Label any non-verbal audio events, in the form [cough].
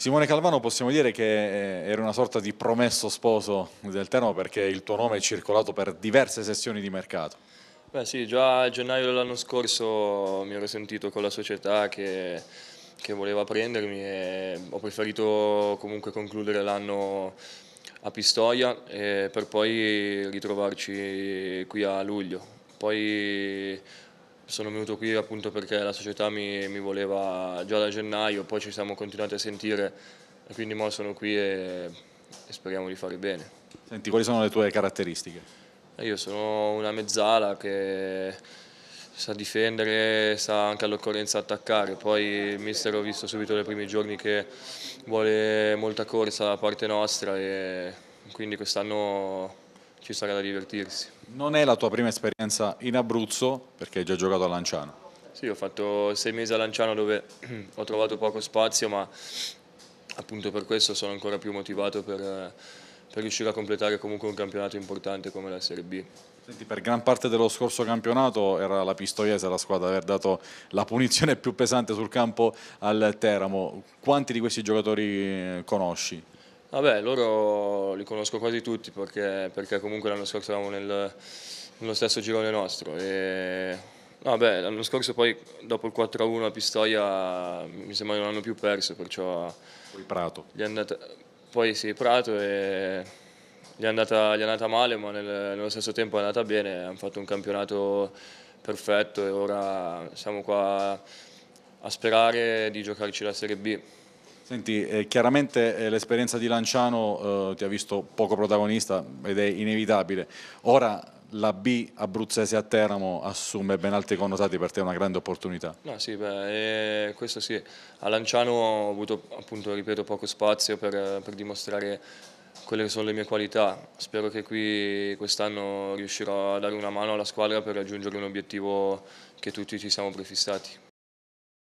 Simone Calvano possiamo dire che eh, era una sorta di promesso sposo del Teramo perché il tuo nome è circolato per diverse sessioni di mercato. Beh sì, già a gennaio dell'anno scorso mi ero sentito con la società che, che voleva prendermi e ho preferito comunque concludere l'anno a Pistoia eh, per poi ritrovarci qui a luglio. Poi sono venuto qui appunto perché la società mi, mi voleva già da gennaio, poi ci siamo continuati a sentire, e quindi ora sono qui e, e speriamo di fare bene. Senti, quali sono le tue caratteristiche? Eh, io sono una mezzala che sa difendere, sa anche all'occorrenza attaccare, poi il mister ho visto subito nei primi giorni che vuole molta corsa da parte nostra e quindi quest'anno ci sarà da divertirsi. Non è la tua prima esperienza in Abruzzo perché hai già giocato a Lanciano? Sì, ho fatto sei mesi a Lanciano dove [clears throat] ho trovato poco spazio, ma appunto per questo sono ancora più motivato per, eh, per riuscire a completare comunque un campionato importante come la Serie B. Senti, per gran parte dello scorso campionato era la Pistoiese la squadra ad aver dato la punizione [laughs] più pesante sul campo al Teramo. Quanti di questi giocatori eh, conosci? Vabbè, loro li conosco quasi tutti perché, perché comunque l'anno scorso eravamo nel, nello stesso girone nostro. E... Vabbè, l'anno scorso poi dopo il 4-1 a Pistoia mi sembra che non hanno più perso, perciò... Poi Prato. Gli è andata... Poi sì, Prato e... Gli è andata, gli è andata male, ma nel, nello stesso tempo è andata bene, hanno fatto un campionato perfetto e ora siamo qua a sperare di giocarci la Serie B. Senti, eh, chiaramente eh, l'esperienza di Lanciano eh, ti ha visto poco protagonista ed è inevitabile. Ora la B abruzzese a Teramo assume ben altri connotati, per te una grande opportunità. No, sì, beh, eh, questo sì. A Lanciano ho avuto, appunto, ripeto, poco spazio per, per dimostrare quelle che sono le mie qualità. Spero che qui quest'anno riuscirò a dare una mano alla squadra per raggiungere un obiettivo che tutti ci siamo prefissati.